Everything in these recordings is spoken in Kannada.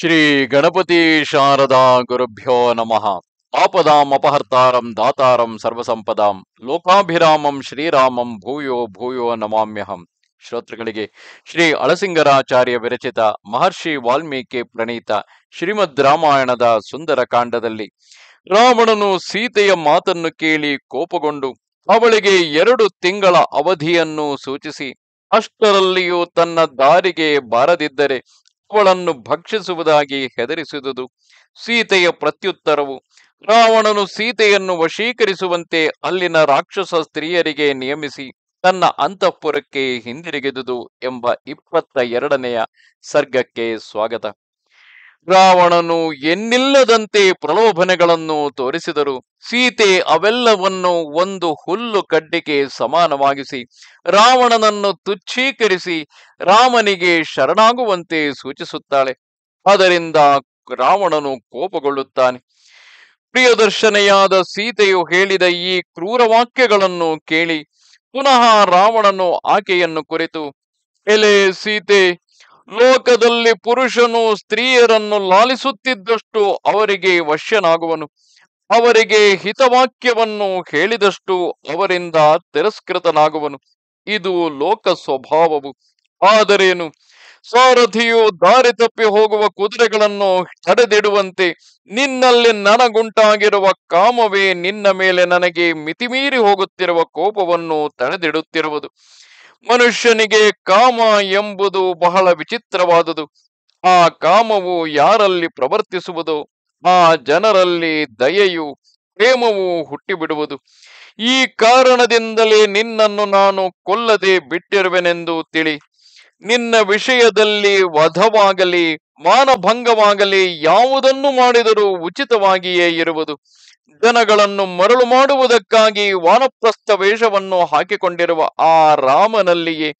ಶ್ರೀ ಗಣಪತಿ ಶಾರದಾ ಗುರುಭ್ಯೋ ನಮಃ ಆಪದಾಂ ಅಪಹರ್ತಾರಂ ದಾತಾರಂ ಸರ್ವಸಂಪದಾಂ ಲೋಕಾಭಿರಾಮಂ ಶ್ರೀರಾಮಂ ಭೂಯೋ ಭೂಯೋ ನಮಾಮ್ಯಹಂ ಶ್ರೋತೃಗಳಿಗೆ ಶ್ರೀ ಅಳಸಿಂಗರಾಚಾರ್ಯ ವಿರಚಿತ ಮಹರ್ಷಿ ವಾಲ್ಮೀಕಿ ಪ್ರಣೀತ ಶ್ರೀಮದ್ ರಾಮಾಯಣದ ಸುಂದರ ಕಾಂಡದಲ್ಲಿ ರಾವಣನು ಸೀತೆಯ ಮಾತನ್ನು ಕೇಳಿ ಕೋಪಗೊಂಡು ಅವಳಿಗೆ ಎರಡು ತಿಂಗಳ ಅವಧಿಯನ್ನು ಸೂಚಿಸಿ ಅಷ್ಟರಲ್ಲಿಯೂ ತನ್ನ ದಾರಿಗೆ ಬಾರದಿದ್ದರೆ ಅವಳನ್ನು ಭಕ್ಷಿಸುವುದಾಗಿ ಹೆದರಿಸಿದುದು ಸೀತೆಯ ಪ್ರತ್ಯುತ್ತರವು ರಾವಣನು ಸೀತೆಯನ್ನು ವಶೀಕರಿಸುವಂತೆ ಅಲ್ಲಿನ ರಾಕ್ಷಸ ಸ್ತ್ರೀಯರಿಗೆ ನಿಯಮಿಸಿ ತನ್ನ ಅಂತಃಪುರಕ್ಕೆ ಹಿಂದಿರುಗಿದುದು ಎಂಬ ಇಪ್ಪತ್ತ ಎರಡನೆಯ ಸರ್ಗಕ್ಕೆ ಸ್ವಾಗತ ರಾವಣನು ಎನ್ನಿಲ್ಲದಂತೆ ಪ್ರಲೋಭನೆಗಳನ್ನು ತೋರಿಸಿದರು ಸೀತೆ ಅವೆಲ್ಲವನ್ನು ಒಂದು ಹುಲ್ಲು ಕಡ್ಡಿಗೆ ಸಮಾನವಾಗಿಸಿ ರಾವಣನನ್ನು ತುಚ್ಛೀಕರಿಸಿ ರಾಮನಿಗೆ ಶರಣಾಗುವಂತೆ ಸೂಚಿಸುತ್ತಾಳೆ ಅದರಿಂದ ರಾವಣನು ಕೋಪಗೊಳ್ಳುತ್ತಾನೆ ಪ್ರಿಯದರ್ಶನೆಯಾದ ಸೀತೆಯು ಹೇಳಿದ ಈ ಕ್ರೂರ ವಾಕ್ಯಗಳನ್ನು ಕೇಳಿ ಪುನಃ ರಾವಣನು ಆಕೆಯನ್ನು ಕುರಿತು ಎಲೆ ಸೀತೆ ಲೋಕದಲ್ಲಿ ಪುರುಷನು ಸ್ತ್ರೀಯರನ್ನು ಲಾಲಿಸುತ್ತಿದ್ದಷ್ಟು ಅವರಿಗೆ ವಶ್ಯನಾಗುವನು ಅವರಿಗೆ ಹಿತವಾಕ್ಯವನ್ನು ಹೇಳಿದಷ್ಟು ಅವರಿಂದ ತಿರಸ್ಕೃತನಾಗುವನು ಇದು ಲೋಕ ಸ್ವಭಾವವು ಆದರೇನು ಸಾರಥಿಯು ದಾರಿ ತಪ್ಪಿ ಹೋಗುವ ಕುದುರೆಗಳನ್ನು ತಡೆದಿಡುವಂತೆ ನಿನ್ನಲ್ಲಿ ನನಗುಂಟಾಗಿರುವ ಕಾಮವೇ ನಿನ್ನ ಮೇಲೆ ನನಗೆ ಮಿತಿಮೀರಿ ಹೋಗುತ್ತಿರುವ ಕೋಪವನ್ನು ತಡೆದಿಡುತ್ತಿರುವುದು ಮನುಷ್ಯನಿಗೆ ಕಾಮ ಎಂಬುದು ಬಹಳ ವಿಚಿತ್ರವಾದುದು ಆ ಕಾಮವು ಯಾರಲ್ಲಿ ಪ್ರವರ್ತಿಸುವುದು ಆ ಜನರಲ್ಲಿ ದಯೆಯು ಪ್ರೇಮವು ಹುಟ್ಟಿಬಿಡುವುದು ಈ ಕಾರಣದಿಂದಲೇ ನಿನ್ನನ್ನು ನಾನು ಕೊಲ್ಲದೆ ಬಿಟ್ಟಿರುವೆನೆಂದು ತಿಳಿ ನಿನ್ನ ವಿಷಯದಲ್ಲಿ ವಧವಾಗಲಿ ಮಾನಭಂಗವಾಗಲಿ ಯಾವುದನ್ನು ಮಾಡಿದರೂ ಉಚಿತವಾಗಿಯೇ ಇರುವುದು ಬಂಧನಗಳನ್ನು ಮರಳು ಮಾಡುವುದಕ್ಕಾಗಿ ವಾನಪ್ರಸ್ಥ ವೇಷವನ್ನು ಹಾಕಿಕೊಂಡಿರುವ ಆ ರಾಮನಲ್ಲಿಯೇ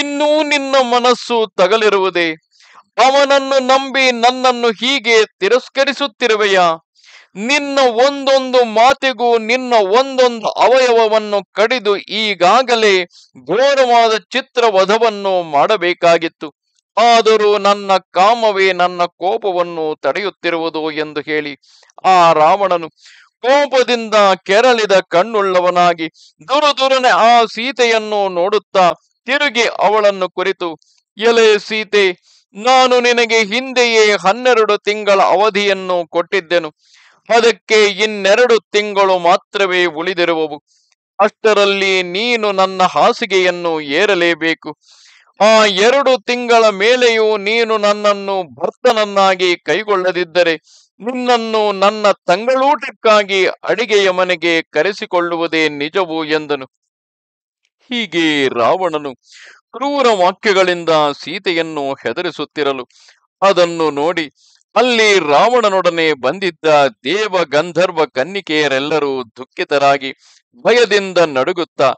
ಇನ್ನೂ ನಿನ್ನ ಮನಸ್ಸು ತಗಲಿರುವುದೇ ಅವನನ್ನು ನಂಬಿ ನನ್ನನ್ನು ಹೀಗೆ ತಿರಸ್ಕರಿಸುತ್ತಿರುವೆಯಾ ನಿನ್ನ ಒಂದೊಂದು ಮಾತಿಗೂ ನಿನ್ನ ಒಂದೊಂದು ಅವಯವವನ್ನು ಕಡಿದು ಈಗಾಗಲೇ ಘೋರವಾದ ವಧವನ್ನು ಮಾಡಬೇಕಾಗಿತ್ತು ಆದರೂ ನನ್ನ ಕಾಮವೇ ನನ್ನ ಕೋಪವನ್ನು ತಡೆಯುತ್ತಿರುವುದು ಎಂದು ಹೇಳಿ ಆ ರಾವಣನು ಕೋಪದಿಂದ ಕೆರಳಿದ ಕಣ್ಣುಳ್ಳವನಾಗಿ ದೂರು ದೂರನೆ ಆ ಸೀತೆಯನ್ನು ನೋಡುತ್ತಾ ತಿರುಗಿ ಅವಳನ್ನು ಕುರಿತು ಎಲೆ ಸೀತೆ ನಾನು ನಿನಗೆ ಹಿಂದೆಯೇ ಹನ್ನೆರಡು ತಿಂಗಳ ಅವಧಿಯನ್ನು ಕೊಟ್ಟಿದ್ದೆನು ಅದಕ್ಕೆ ಇನ್ನೆರಡು ತಿಂಗಳು ಮಾತ್ರವೇ ಉಳಿದಿರುವವು ಅಷ್ಟರಲ್ಲಿ ನೀನು ನನ್ನ ಹಾಸಿಗೆಯನ್ನು ಏರಲೇಬೇಕು ಆ ಎರಡು ತಿಂಗಳ ಮೇಲೆಯೂ ನೀನು ನನ್ನನ್ನು ಭರ್ತನನ್ನಾಗಿ ಕೈಗೊಳ್ಳದಿದ್ದರೆ ನಿನ್ನನ್ನು ನನ್ನ ತಂಗಳೂಟಕ್ಕಾಗಿ ಅಡಿಗೆಯ ಮನೆಗೆ ಕರೆಸಿಕೊಳ್ಳುವುದೇ ನಿಜವು ಎಂದನು ಹೀಗೆ ರಾವಣನು ಕ್ರೂರ ವಾಕ್ಯಗಳಿಂದ ಸೀತೆಯನ್ನು ಹೆದರಿಸುತ್ತಿರಲು ಅದನ್ನು ನೋಡಿ ಅಲ್ಲಿ ರಾವಣನೊಡನೆ ಬಂದಿದ್ದ ದೇವ ಗಂಧರ್ವ ಕನ್ನಿಕೆಯರೆಲ್ಲರೂ ದುಃಖಿತರಾಗಿ ಭಯದಿಂದ ನಡುಗುತ್ತಾ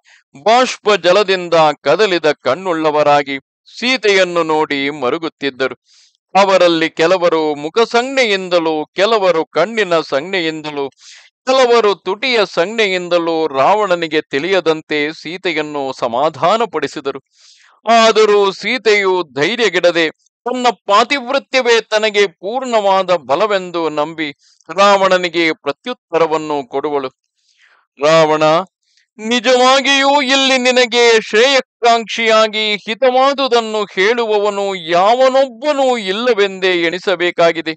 ಬಾಷ್ಪ ಜಲದಿಂದ ಕದಲಿದ ಕಣ್ಣುಳ್ಳವರಾಗಿ ಸೀತೆಯನ್ನು ನೋಡಿ ಮರುಗುತ್ತಿದ್ದರು ಅವರಲ್ಲಿ ಕೆಲವರು ಮುಖ ಕೆಲವರು ಕಣ್ಣಿನ ಸಂಜ್ಞೆಯಿಂದಲೂ ಕೆಲವರು ತುಟಿಯ ಸಂಜ್ಞೆಯಿಂದಲೂ ರಾವಣನಿಗೆ ತಿಳಿಯದಂತೆ ಸೀತೆಯನ್ನು ಸಮಾಧಾನಪಡಿಸಿದರು ಆದರೂ ಸೀತೆಯು ಧೈರ್ಯಗಿಡದೆ ತನ್ನ ಪಾತಿವೃತ್ಯವೇ ತನಗೆ ಪೂರ್ಣವಾದ ಬಲವೆಂದು ನಂಬಿ ರಾವಣನಿಗೆ ಪ್ರತ್ಯುತ್ತರವನ್ನು ಕೊಡುವಳು ರಾವಣ ನಿಜವಾಗಿಯೂ ಇಲ್ಲಿ ನಿನಗೆ ಶ್ರೇಯಕ್ಕಾಂಕ್ಷಿಯಾಗಿ ಹಿತವಾದುದನ್ನು ಹೇಳುವವನು ಯಾವನೊಬ್ಬನೂ ಇಲ್ಲವೆಂದೇ ಎಣಿಸಬೇಕಾಗಿದೆ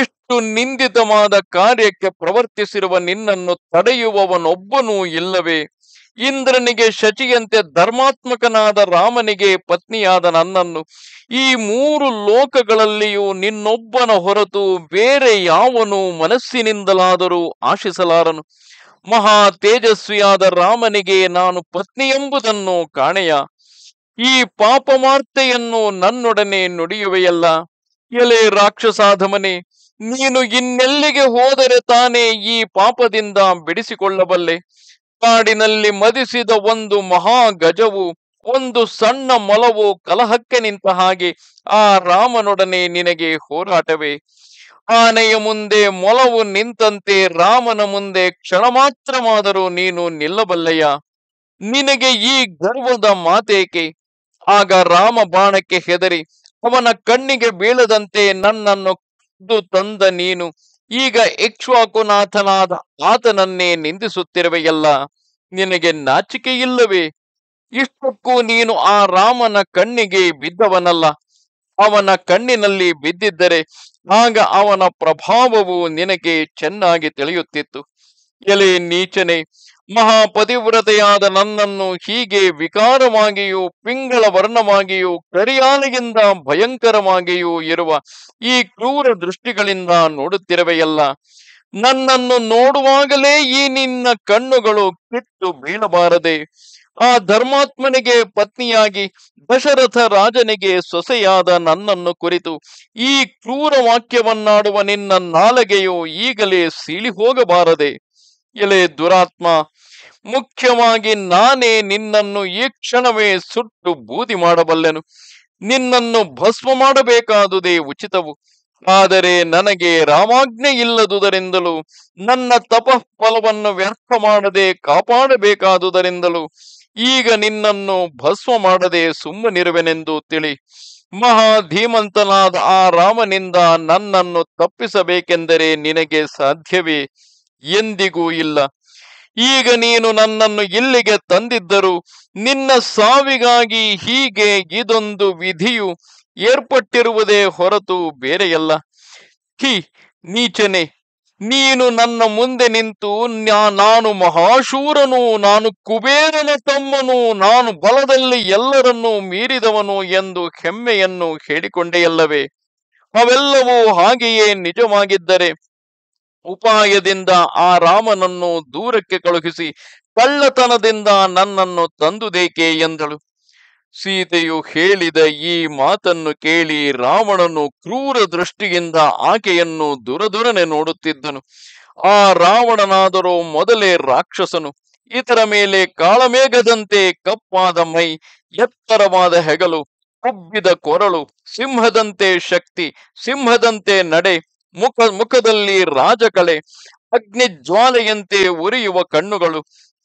ಇಷ್ಟು ನಿಂದಿತವಾದ ಕಾರ್ಯಕ್ಕೆ ಪ್ರವರ್ತಿಸಿರುವ ನಿನ್ನನ್ನು ತಡೆಯುವವನೊಬ್ಬನೂ ಇಲ್ಲವೇ ಇಂದ್ರನಿಗೆ ಶಚಿಯಂತೆ ಧರ್ಮಾತ್ಮಕನಾದ ರಾಮನಿಗೆ ಪತ್ನಿಯಾದ ನನ್ನನ್ನು ಈ ಮೂರು ಲೋಕಗಳಲ್ಲಿಯೂ ನಿನ್ನೊಬ್ಬನ ಹೊರತು ಬೇರೆ ಯಾವನು ಮನಸ್ಸಿನಿಂದಲಾದರೂ ಆಶಿಸಲಾರನು ಮಹಾ ತೇಜಸ್ವಿಯಾದ ರಾಮನಿಗೆ ನಾನು ಪತ್ನಿಯೆಂಬುದನ್ನು ಕಾಣೆಯ ಈ ಪಾಪಮಾರ್ತೆಯನ್ನು ನನ್ನೊಡನೆ ನುಡಿಯುವೆಯಲ್ಲ ಎಲೆ ರಾಕ್ಷಸಾಧಮನೆ ನೀನು ಇನ್ನೆಲ್ಲಿಗೆ ಹೋದರೆ ತಾನೇ ಈ ಪಾಪದಿಂದ ಬಿಡಿಸಿಕೊಳ್ಳಬಲ್ಲೆ ಕಾಡಿನಲ್ಲಿ ಮದಿಸಿದ ಒಂದು ಮಹಾ ಗಜವು ಒಂದು ಸಣ್ಣ ಮೊಲವು ಕಲಹಕ್ಕೆ ನಿಂತ ಹಾಗೆ ಆ ರಾಮನೊಡನೆ ನಿನಗೆ ಹೋರಾಟವೇ ಆನೆಯ ಮುಂದೆ ಮೊಲವು ನಿಂತಂತೆ ರಾಮನ ಮುಂದೆ ಕ್ಷಣ ಮಾತ್ರವಾದರೂ ನೀನು ನಿಲ್ಲಬಲ್ಲಯ್ಯ ನಿನಗೆ ಈ ಗರ್ವದ ಮಾತೇಕೆ ಆಗ ರಾಮ ಬಾಣಕ್ಕೆ ಹೆದರಿ ಅವನ ಕಣ್ಣಿಗೆ ಬೀಳದಂತೆ ನನ್ನನ್ನು ಕದ್ದು ತಂದ ನೀನು ಈಗ ಇಕ್ಷ್ವಾಕುನಾಥನಾದ ಆತನನ್ನೇ ನಿಂದಿಸುತ್ತಿರುವೆಯಲ್ಲ ನಿನಗೆ ನಾಚಿಕೆ ಇಲ್ಲವೇ ಇಷ್ಟಕ್ಕೂ ನೀನು ಆ ರಾಮನ ಕಣ್ಣಿಗೆ ಬಿದ್ದವನಲ್ಲ ಅವನ ಕಣ್ಣಿನಲ್ಲಿ ಬಿದ್ದಿದ್ದರೆ ಆಗ ಅವನ ಪ್ರಭಾವವು ನಿನಗೆ ಚೆನ್ನಾಗಿ ತಿಳಿಯುತ್ತಿತ್ತು ಎಲೆ ನೀಚನೆ ಮಹಾಪತಿವ್ರತೆಯಾದ ನನ್ನನ್ನು ಹೀಗೆ ವಿಕಾರವಾಗಿಯೂ ಪಿಂಗಳ ವರ್ಣವಾಗಿಯೂ ಕರಿಯಾಲೆಯಿಂದ ಭಯಂಕರವಾಗಿಯೂ ಇರುವ ಈ ಕ್ರೂರ ದೃಷ್ಟಿಗಳಿಂದ ನೋಡುತ್ತಿರುವೆಯಲ್ಲ ನನ್ನನ್ನು ನೋಡುವಾಗಲೇ ಈ ನಿನ್ನ ಕಣ್ಣುಗಳು ಕಿತ್ತು ಬೀಳಬಾರದೆ ಆ ಧರ್ಮಾತ್ಮನಿಗೆ ಪತ್ನಿಯಾಗಿ ದಶರಥ ರಾಜನಿಗೆ ಸೊಸೆಯಾದ ನನ್ನನ್ನು ಕುರಿತು ಈ ಕ್ರೂರ ವಾಕ್ಯವನ್ನಾಡುವ ನಿನ್ನ ನಾಲಗೆಯು ಈಗಲೇ ಸೀಳಿ ಹೋಗಬಾರದೆ ಎಲೆ ದುರಾತ್ಮ ಮುಖ್ಯವಾಗಿ ನಾನೇ ನಿನ್ನನ್ನು ಈ ಕ್ಷಣವೇ ಸುಟ್ಟು ಬೂದಿ ಮಾಡಬಲ್ಲೆನು ನಿನ್ನನ್ನು ಭಸ್ಮ ಮಾಡಬೇಕಾದುದೇ ಉಚಿತವು ಆದರೆ ನನಗೆ ರಾಮಾಜ್ಞೆ ಇಲ್ಲದುದರಿಂದಲೂ ನನ್ನ ತಪಃ ಫಲವನ್ನು ವ್ಯರ್ಥ ಮಾಡದೆ ಕಾಪಾಡಬೇಕಾದುದರಿಂದಲೂ ಈಗ ನಿನ್ನನ್ನು ಭಸ್ಮ ಮಾಡದೆ ಸುಮ್ಮನಿರುವೆನೆಂದು ತಿಳಿ ಮಹಾ ಧೀಮಂತನಾದ ಆ ರಾಮನಿಂದ ನನ್ನನ್ನು ತಪ್ಪಿಸಬೇಕೆಂದರೆ ನಿನಗೆ ಸಾಧ್ಯವೇ ಎಂದಿಗೂ ಇಲ್ಲ ಈಗ ನೀನು ನನ್ನನ್ನು ಇಲ್ಲಿಗೆ ತಂದಿದ್ದರೂ ನಿನ್ನ ಸಾವಿಗಾಗಿ ಹೀಗೆ ಇದೊಂದು ವಿಧಿಯು ಏರ್ಪಟ್ಟಿರುವುದೇ ಹೊರತು ಬೇರೆಯಲ್ಲ ಹಿ ನೀಚನೆ ನೀನು ನನ್ನ ಮುಂದೆ ನಿಂತು ನಾನು ಮಹಾಶೂರನು ನಾನು ಕುಬೇರನ ತಮ್ಮನು ನಾನು ಬಲದಲ್ಲಿ ಎಲ್ಲರನ್ನೂ ಮೀರಿದವನು ಎಂದು ಹೆಮ್ಮೆಯನ್ನು ಹೇಳಿಕೊಂಡೆಯಲ್ಲವೇ ಅವೆಲ್ಲವೂ ಹಾಗೆಯೇ ನಿಜವಾಗಿದ್ದರೆ ಉಪಾಯದಿಂದ ಆ ರಾಮನನ್ನು ದೂರಕ್ಕೆ ಕಳುಹಿಸಿ ಕಳ್ಳತನದಿಂದ ನನ್ನನ್ನು ತಂದುದೇಕೆ ಎಂದಳು ಸೀತೆಯು ಹೇಳಿದ ಈ ಮಾತನ್ನು ಕೇಳಿ ರಾವಣನು ಕ್ರೂರ ದೃಷ್ಟಿಯಿಂದ ಆಕೆಯನ್ನು ದುರದುರನೆ ನೋಡುತ್ತಿದ್ದನು ಆ ರಾವಣನಾದರೂ ಮೊದಲೇ ರಾಕ್ಷಸನು ಇತರ ಮೇಲೆ ಕಾಳಮೇಘದಂತೆ ಕಪ್ಪಾದ ಮೈ ಎತ್ತರವಾದ ಹೆಗಲು ಕುಬ್ಬಿದ ಕೊರಳು ಸಿಂಹದಂತೆ ಶಕ್ತಿ ಸಿಂಹದಂತೆ ನಡೆ ಮುಖ ಮುಖದಲ್ಲಿ ರಾಜಕಳೆ ಅಗ್ನಿಜ್ವಾಲೆಯಂತೆ ಉರಿಯುವ ಕಣ್ಣುಗಳು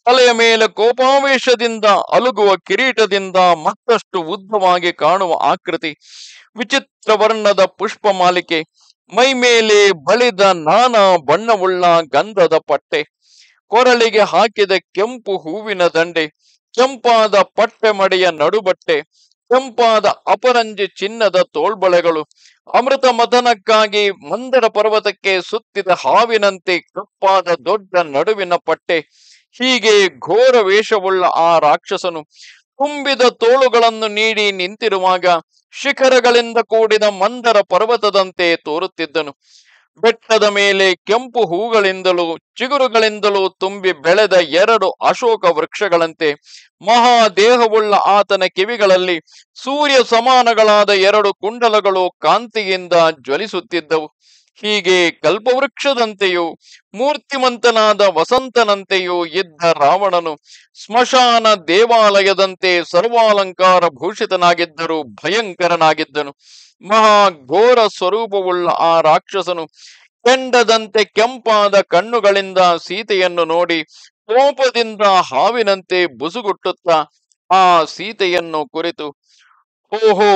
ತಲೆಯ ಮೇಲೆ ಕೋಪಾವೇಶದಿಂದ ಅಲುಗುವ ಕಿರೀಟದಿಂದ ಮತ್ತಷ್ಟು ಉದ್ದವಾಗಿ ಕಾಣುವ ಆಕೃತಿ ವಿಚಿತ್ರ ವರ್ಣದ ಪುಷ್ಪ ಮಾಲಿಕೆ ಮೈ ಮೇಲೆ ಬಳಿದ ನಾನಾ ಬಣ್ಣವುಳ್ಳ ಗಂಧದ ಪಟ್ಟೆ ಕೊರಳಿಗೆ ಹಾಕಿದ ಕೆಂಪು ಹೂವಿನ ದಂಡೆ ಕೆಂಪಾದ ಪಟ್ಟೆ ಮಡೆಯ ನಡುಬಟ್ಟೆ ಕೆಂಪಾದ ಅಪರಂಜಿ ಚಿನ್ನದ ತೋಳ್ಬಳೆಗಳು ಅಮೃತ ಮದನಕ್ಕಾಗಿ ಮಂದರ ಪರ್ವತಕ್ಕೆ ಸುತ್ತಿದ ಹಾವಿನಂತೆ ಕಪ್ಪಾದ ದೊಡ್ಡ ನಡುವಿನ ಪಟ್ಟೆ ಹೀಗೆ ಘೋರ ವೇಷವುಳ್ಳ ಆ ರಾಕ್ಷಸನು ತುಂಬಿದ ತೋಳುಗಳನ್ನು ನೀಡಿ ನಿಂತಿರುವಾಗ ಶಿಖರಗಳಿಂದ ಕೂಡಿದ ಮಂದರ ಪರ್ವತದಂತೆ ತೋರುತ್ತಿದ್ದನು ಬೆಟ್ಟದ ಮೇಲೆ ಕೆಂಪು ಹೂಗಳಿಂದಲೂ ಚಿಗುರುಗಳಿಂದಲೂ ತುಂಬಿ ಬೆಳೆದ ಎರಡು ಅಶೋಕ ವೃಕ್ಷಗಳಂತೆ ಮಹಾದೇಹವುಳ್ಳ ಆತನ ಕಿವಿಗಳಲ್ಲಿ ಸೂರ್ಯ ಸಮಾನಗಳಾದ ಎರಡು ಕುಂಡಲಗಳು ಕಾಂತಿಯಿಂದ ಜ್ವಲಿಸುತ್ತಿದ್ದವು ಹೀಗೆ ಕಲ್ಪವೃಕ್ಷದಂತೆಯೂ ಮೂರ್ತಿಮಂತನಾದ ವಸಂತನಂತೆಯೂ ಇದ್ದ ರಾವಣನು ಸ್ಮಶಾನ ದೇವಾಲಯದಂತೆ ಸರ್ವಾಲಂಕಾರ ಭೂಷಿತನಾಗಿದ್ದರೂ ಭಯಂಕರನಾಗಿದ್ದನು ಮಹಾ ಘೋರ ಸ್ವರೂಪವುಳ್ಳ ಆ ರಾಕ್ಷಸನು ಕೆಂಡದಂತೆ ಕೆಂಪಾದ ಕಣ್ಣುಗಳಿಂದ ಸೀತೆಯನ್ನು ನೋಡಿ ಕೋಪದಿಂದ ಹಾವಿನಂತೆ ಬುಸುಗುಟ್ಟುತ್ತ ಆ ಸೀತೆಯನ್ನು ಕುರಿತು ಓಹೋ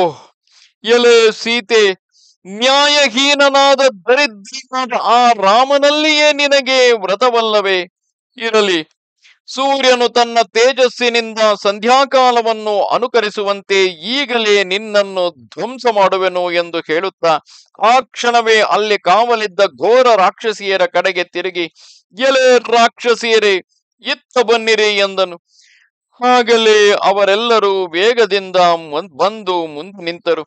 ಎಲೆ ಸೀತೆ ನ್ಯಾಯಹೀನಾದ ದರಿದ್ರನಾದ ಆ ರಾಮನಲ್ಲಿಯೇ ನಿನಗೆ ವ್ರತವಲ್ಲವೇ ಇರಲಿ ಸೂರ್ಯನು ತನ್ನ ತೇಜಸ್ಸಿನಿಂದ ಸಂಧ್ಯಾಕಾಲವನ್ನು ಅನುಕರಿಸುವಂತೆ ಈಗಲೇ ನಿನ್ನನ್ನು ಧ್ವಂಸ ಮಾಡುವೆನು ಎಂದು ಹೇಳುತ್ತಾ ಆ ಕ್ಷಣವೇ ಅಲ್ಲಿ ಕಾವಲಿದ್ದ ಘೋರ ರಾಕ್ಷಸಿಯರ ಕಡೆಗೆ ತಿರುಗಿ ಎಲೆ ರಾಕ್ಷಸಿಯರೇ ಇತ್ತ ಬನ್ನಿರಿ ಎಂದನು ಆಗಲೇ ಅವರೆಲ್ಲರೂ ವೇಗದಿಂದ ಬಂದು ಮುಂದೆ ನಿಂತರು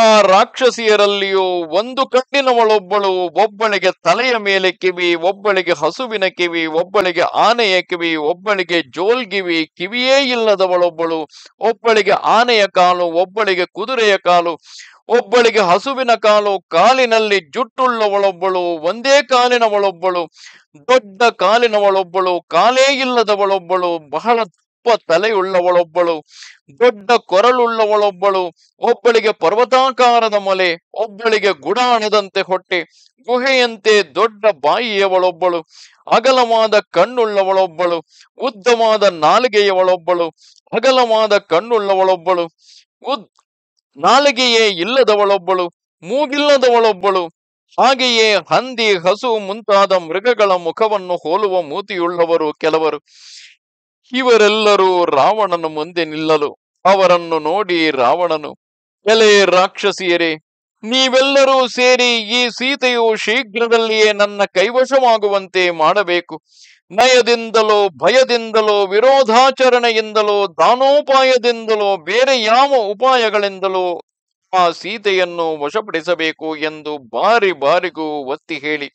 ಆ ರಾಕ್ಷಸಿಯರಲ್ಲಿಯೂ ಒಂದು ಕಣ್ಣಿನವಳೊಬ್ಬಳು ಒಬ್ಬಳಿಗೆ ತಲೆಯ ಮೇಲೆ ಕಿವಿ ಒಬ್ಬಳಿಗೆ ಹಸುವಿನ ಕಿವಿ ಒಬ್ಬಳಿಗೆ ಆನೆಯ ಕಿವಿ ಒಬ್ಬಳಿಗೆ ಜೋಲ್ಗಿವಿ ಕಿವಿಯೇ ಇಲ್ಲದವಳೊಬ್ಬಳು ಒಬ್ಬಳಿಗೆ ಆನೆಯ ಕಾಲು ಒಬ್ಬಳಿಗೆ ಕುದುರೆಯ ಕಾಲು ಒಬ್ಬಳಿಗೆ ಹಸುವಿನ ಕಾಲು ಕಾಲಿನಲ್ಲಿ ಜುಟ್ಟುಳ್ಳವಳೊಬ್ಬಳು ಒಂದೇ ಕಾಲಿನವಳೊಬ್ಬಳು ದೊಡ್ಡ ಕಾಲಿನವಳೊಬ್ಬಳು ಕಾಲೇ ಇಲ್ಲದವಳೊಬ್ಬಳು ಬಹಳ ದಪ್ಪ ತಲೆಯುಳ್ಳವಳೊಬ್ಬಳು ದೊಡ್ಡ ಕೊರಳುಳ್ಳವಳೊಬ್ಬಳು ಒಬ್ಬಳಿಗೆ ಪರ್ವತಾಕಾರದ ಮಲೆ ಒಬ್ಬಳಿಗೆ ಗುಡಾಣದಂತೆ ಹೊಟ್ಟೆ ಗುಹೆಯಂತೆ ದೊಡ್ಡ ಬಾಯಿಯವಳೊಬ್ಬಳು ಅಗಲವಾದ ಕಣ್ಣುಳ್ಳವಳೊಬ್ಬಳು ಉದ್ದವಾದ ನಾಲಿಗೆಯವಳೊಬ್ಬಳು ಅಗಲವಾದ ಕಣ್ಣುಳ್ಳವಳೊಬ್ಬಳು ಉದ್ ನಾಲಿಗೆಯೇ ಇಲ್ಲದವಳೊಬ್ಬಳು ಮೂಗಿಲ್ಲದವಳೊಬ್ಬಳು ಹಾಗೆಯೇ ಹಂದಿ ಹಸು ಮುಂತಾದ ಮೃಗಗಳ ಮುಖವನ್ನು ಹೋಲುವ ಮೂತಿಯುಳ್ಳವರು ಕೆಲವರು ಇವರೆಲ್ಲರೂ ರಾವಣನ ಮುಂದೆ ನಿಲ್ಲಲು ಅವರನ್ನು ನೋಡಿ ರಾವಣನು ಎಲೆ ರಾಕ್ಷಸಿಯರೇ ನೀವೆಲ್ಲರೂ ಸೇರಿ ಈ ಸೀತೆಯು ಶೀಘ್ರದಲ್ಲಿಯೇ ನನ್ನ ಕೈವಶವಾಗುವಂತೆ ಮಾಡಬೇಕು ನಯದಿಂದಲೋ ಭಯದಿಂದಲೋ ವಿರೋಧಾಚರಣೆಯಿಂದಲೋ ದಾನೋಪಾಯದಿಂದಲೋ ಬೇರೆ ಯಾವ ಉಪಾಯಗಳಿಂದಲೋ ಆ ಸೀತೆಯನ್ನು ವಶಪಡಿಸಬೇಕು ಎಂದು ಬಾರಿ ಬಾರಿಗೂ ಒತ್ತಿ ಹೇಳಿ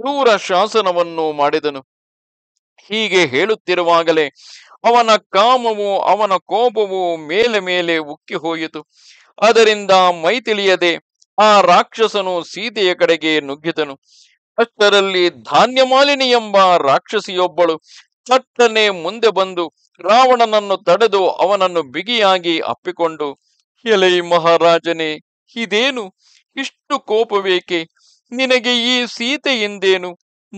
ಕ್ರೂರ ಶಾಸನವನ್ನು ಮಾಡಿದನು ಹೀಗೆ ಹೇಳುತ್ತಿರುವಾಗಲೇ ಅವನ ಕಾಮವು ಅವನ ಕೋಪವು ಮೇಲೆ ಮೇಲೆ ಉಕ್ಕಿ ಹೋಯಿತು ಅದರಿಂದ ಮೈ ತಿಳಿಯದೆ ಆ ರಾಕ್ಷಸನು ಸೀತೆಯ ಕಡೆಗೆ ನುಗ್ಗಿದನು ಅಷ್ಟರಲ್ಲಿ ಮಾಲಿನಿ ಎಂಬ ರಾಕ್ಷಸಿಯೊಬ್ಬಳು ಚಟ್ಟನೆ ಮುಂದೆ ಬಂದು ರಾವಣನನ್ನು ತಡೆದು ಅವನನ್ನು ಬಿಗಿಯಾಗಿ ಅಪ್ಪಿಕೊಂಡು ಎಲೈ ಮಹಾರಾಜನೇ ಇದೇನು ಇಷ್ಟು ಕೋಪವೇಕೆ ನಿನಗೆ ಈ ಸೀತೆಯಿಂದೇನು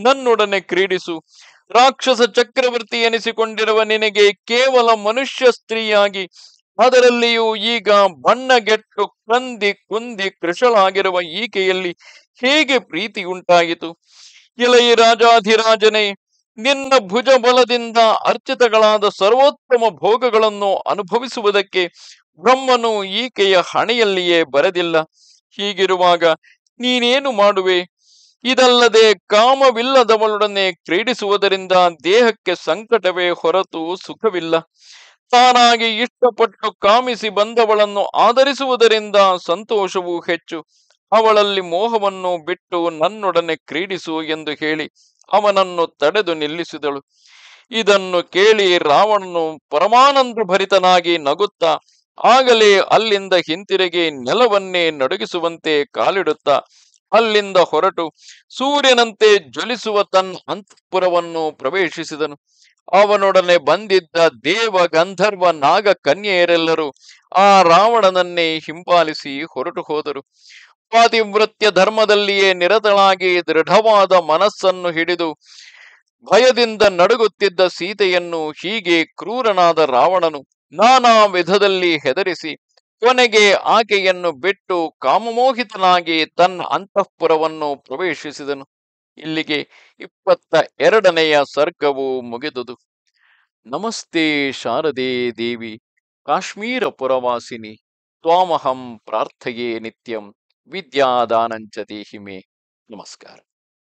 ನನ್ನೊಡನೆ ಕ್ರೀಡಿಸು ರಾಕ್ಷಸ ಚಕ್ರವರ್ತಿ ಎನಿಸಿಕೊಂಡಿರುವ ನಿನಗೆ ಕೇವಲ ಮನುಷ್ಯ ಸ್ತ್ರೀಯಾಗಿ ಅದರಲ್ಲಿಯೂ ಈಗ ಬಣ್ಣಗೆಟ್ಟು ಕಂದಿ ಕುಂದಿ ಕೃಷಳಾಗಿರುವ ಈಕೆಯಲ್ಲಿ ಹೇಗೆ ಉಂಟಾಯಿತು ಇಲೈ ರಾಜಾಧಿರಾಜನೇ ನಿನ್ನ ಭುಜ ಬಲದಿಂದ ಅರ್ಚಿತಗಳಾದ ಸರ್ವೋತ್ತಮ ಭೋಗಗಳನ್ನು ಅನುಭವಿಸುವುದಕ್ಕೆ ಬ್ರಹ್ಮನು ಈಕೆಯ ಹಣೆಯಲ್ಲಿಯೇ ಬರೆದಿಲ್ಲ ಹೀಗಿರುವಾಗ ನೀನೇನು ಮಾಡುವೆ ಇದಲ್ಲದೆ ಕಾಮವಿಲ್ಲದವಳೊಡನೆ ಕ್ರೀಡಿಸುವುದರಿಂದ ದೇಹಕ್ಕೆ ಸಂಕಟವೇ ಹೊರತು ಸುಖವಿಲ್ಲ ತಾನಾಗಿ ಇಷ್ಟಪಟ್ಟು ಕಾಮಿಸಿ ಬಂದವಳನ್ನು ಆಧರಿಸುವುದರಿಂದ ಸಂತೋಷವೂ ಹೆಚ್ಚು ಅವಳಲ್ಲಿ ಮೋಹವನ್ನು ಬಿಟ್ಟು ನನ್ನೊಡನೆ ಕ್ರೀಡಿಸು ಎಂದು ಹೇಳಿ ಅವನನ್ನು ತಡೆದು ನಿಲ್ಲಿಸಿದಳು ಇದನ್ನು ಕೇಳಿ ರಾವಣನು ಪರಮಾನಂದ ಭರಿತನಾಗಿ ನಗುತ್ತಾ ಆಗಲೇ ಅಲ್ಲಿಂದ ಹಿಂತಿರುಗಿ ನೆಲವನ್ನೇ ನಡುಗಿಸುವಂತೆ ಕಾಲಿಡುತ್ತಾ ಅಲ್ಲಿಂದ ಹೊರಟು ಸೂರ್ಯನಂತೆ ಜ್ವಲಿಸುವ ತನ್ನ ಅಂತಃಪುರವನ್ನು ಪ್ರವೇಶಿಸಿದನು ಅವನೊಡನೆ ಬಂದಿದ್ದ ದೇವ ಗಂಧರ್ವ ನಾಗ ಕನ್ಯೆಯರೆಲ್ಲರೂ ಆ ರಾವಣನನ್ನೇ ಹಿಂಪಾಲಿಸಿ ಹೊರಟು ಹೋದರು ಪಾತಿವೃತ್ಯ ಧರ್ಮದಲ್ಲಿಯೇ ನಿರತಳಾಗಿ ದೃಢವಾದ ಮನಸ್ಸನ್ನು ಹಿಡಿದು ಭಯದಿಂದ ನಡುಗುತ್ತಿದ್ದ ಸೀತೆಯನ್ನು ಹೀಗೆ ಕ್ರೂರನಾದ ರಾವಣನು ನಾನಾ ವಿಧದಲ್ಲಿ ಹೆದರಿಸಿ ಕೊನೆಗೆ ಆಕೆಯನ್ನು ಬಿಟ್ಟು ಕಾಮಮೋಹಿತನಾಗಿ ತನ್ನ ಅಂತಃಪುರವನ್ನು ಪ್ರವೇಶಿಸಿದನು ಇಲ್ಲಿಗೆ ಇಪ್ಪತ್ತ ಎರಡನೆಯ ಸರ್ಗವು ಮುಗಿದುದು ನಮಸ್ತೆ ಶಾರದೆ ದೇವಿ ಕಾಶ್ಮೀರ ಪುರವಾಸಿನಿ ತ್ವಾಮಹಂ ಪ್ರಾರ್ಥೆಯೇ ನಿತ್ಯಂ ವಿದ್ಯಾದಾನಂಚ ದೇಹಿಮೆ ನಮಸ್ಕಾರ